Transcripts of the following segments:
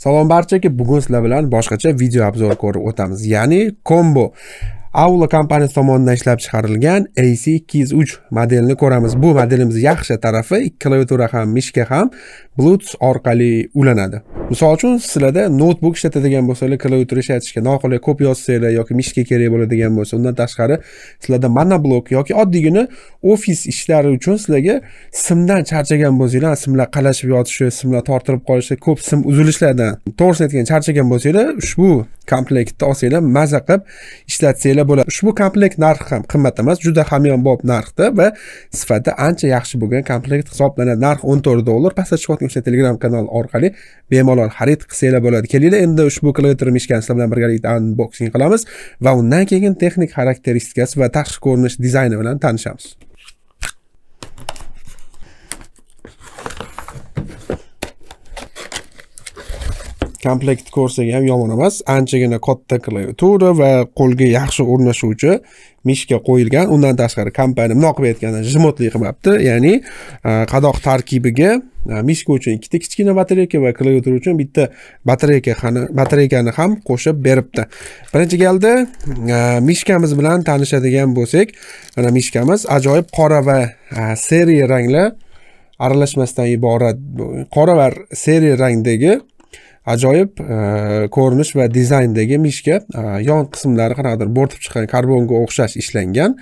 Salom barchaga bugun sizlar bilan boshqacha video obzor ko'rib o'tamiz, ya'ni combo aula kompaniyasi tomonidan ishlab chiqarilgan ac ikki yuz uch modelini ko'ramiz bu modelimizni yaxshi tarafi ikki klaviatura ham mishka ham bluetooth orqali ulanadi misol uchun sizlarda noutbuk ishlatadigan bo'lsanglar klaviatura ishlatishga noqulay ko'p yozsanglar yoki mishka kerak bo'ladigan bo'lsa undan tashqari sizlarda monoblok yoki oddiygina ofis ishlari uchun sizlarga simdan charchagan bo'lsanglar simlar qalashib yotishi simlar tortilib qolishi ko'p sim uzilishlardan to'g'risini aytganda charchagan bo'lsanglar ushbu komplektni olsanglar maza qilib ishlatsanglar tashkilot bo'ladi ushbu komplekt narxi ham qimmat emas juda hamyonbop narxda va sifati ancha yaxshi bo'lgan komplekt hisoblanadi narx o'n to'rt dollar pastda chiqayotgan o'sha telegram kanal orqali bemalol xarid qilsanglar bo'ladi kelinglar endi ushbu klaviatur sizlar bilan birgalikda unboxing qilamiz va undan keyin texnik xarakteristikasi va tashqi ko'rinish dizayni bilan tanishamiz komplekt ko'rsak ham yomon emas anchagina katta klaviatura va qo'lga yaxshi o'rnashuvchi mishka qo'yilgan undan tashqari kompaniya bunaqa qilib aytganda jimotli qilmabdi ya'ni e, qadoq tarkibiga e, mishka uchun ikkita kichkina batareyka va klaviatura uchun bitta batareyka batareykani ham qo'shib beribdi birinchi galda e, mishkamiz bilan tanishadigan bo'lsak mana mishkamiz ajoyib qora va seriya ranglar aralashmasidan iborat qora va seriya rangdagi ajoyib e, ko'rinish va dizayndagi mishka e, yon qismlari qanaqadir bo'rtib chiqqan karbonga o'xshash ishlangan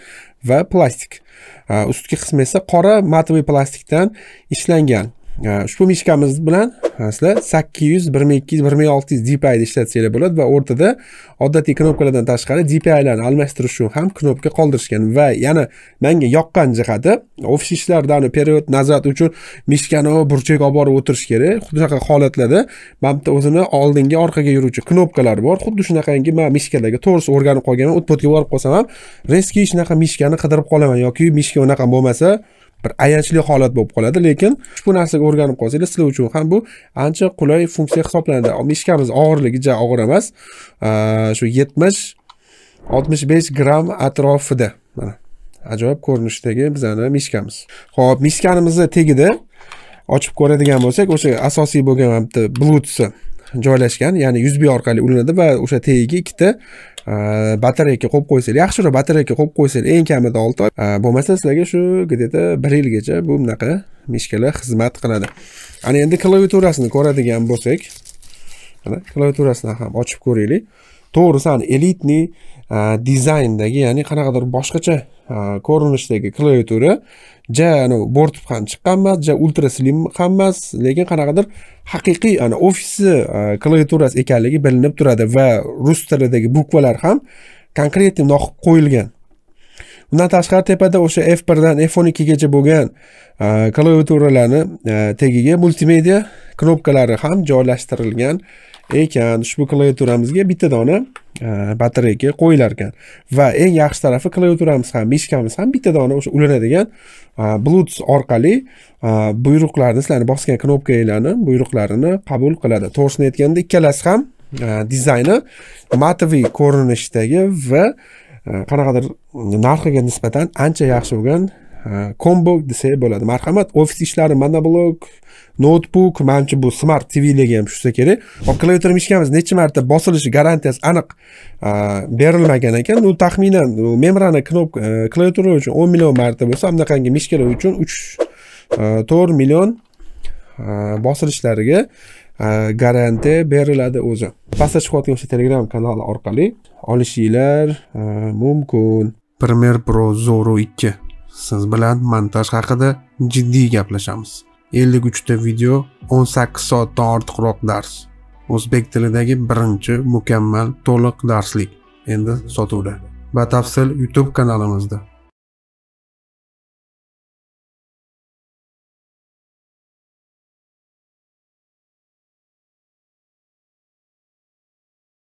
va plastik e, ustki qismi esa qora matoviy plastikdan ishlangan ushbu mishkamiz bilan sizlar sakkiz yuz ming ikki yuz ming olti yuz dpini ishlatsanglar bo'ladi va o'rtada odatiy knopkalardan tashqari dpilarni almashtirish uchun ham knopka qoldirishgan va yana manga yoqqan jihati ofis ishlaridan period nazorat uchun mishkani burchak olib borib o'tirish kerak xuddi shunaqa holatlarda mana bitta o'zini oldinga orqaga yuruvchi knopkalar bor xuddi shunaqangi man mishkalarga to'g'risi o'rganib qolganman utpotga borib qolsam ham reski shunaqa mishkani qidirib qolaman yoki mishka unaqa bo'lmasa bir ayanchli holat bo'lib qoladi lekin ushbu narsaga o'rganib qolsangiz sizlar uchun ham bu ancha qulay funksiya hisoblanadi mishkamiz og'irligi ja og'ir emas shu yetmish oltmish besh gramm atrofida mana ajoyib ko'rinishdagi bizani mishkamiz ho'p mishkanimizni tagida ochib ko'radigan bo'lsak o'sha asosiy bo'lgan bitta blutsi joylashgan ya'ni usb orqali ulanadi va o'sha tagiga ikkita e, batareyka qo'yib qo'ysangiz yaxshiroq batareyka qo'yib qo'ysangiz eng kamida olti oy e, bo'lmasa sizlarga shu где-то bir yilgacha bu bunaqa mishkalar xizmat qiladi ana endi klaviaturasini ko'radigan bo'lsak mana klaviaturasini ham ochib ko'raylik to'g'risi ani elitniy Э, dizayndagi ya'ni qanaqadir boshqacha э, ko'rinishdagi klaviatura ja anavi bort ham chiqqan emas ja ultra slim ham emas lekin qanaqadir haqiqiy ana ofisni klaviaturasi e, ekanligi bilinib turadi va rus tilidagi bukvalar ham konkretniy noqib qo'yilgan undan tashqari tepada o'sha f birdan f o'n ikkigacha bo'lgan klaviaturalarni e, e, tagiga multimedia knopkalari ham joylashtirilgan ekan ushbu klaviaturamizga bitta dona e, batareyka qo'yilar ekan va eng yaxshi tarafi klaviaturamiz ham mishkamiz ham bitta dona o'sha ulanadigan e, bluetooth orqali e, buyruqlarni sizlarni bosgan knopkalarni buyruqlarini qabul qiladi to'g'risini aytganda ikkalasi ham dizayni matoviy ko'rinishdagi va qanaqadir narxiga nisbatan ancha yaxshi bo'lgan kombo desak bo'ladi marhamat ofis ishlari monoblok noutbuk manimcha bu smart tvlarga ham tushsa kerak hop klaviatura mishkamiz necha marta bosilishi garantiyasi aniq berilmagan ekan u taxminan membrana knopka e, klaviatura uchun o'n million marta bo'lsa bunaqangi mishkalar uchun uch e, to'rt million bosilishlariga e, garantiya beriladi o'zi pastda chiqayotgan o'sha telegram kanali orqali olishinglar mumkin premier pro zoru ikki siz bilan montaj haqida jiddiy gaplashamiz 53 uchta video 18 soatdan ortiqroq dars o'zbek tilidagi birinchi mukammal to'liq darslik endi sotuvda batafsil youtube kanalimizda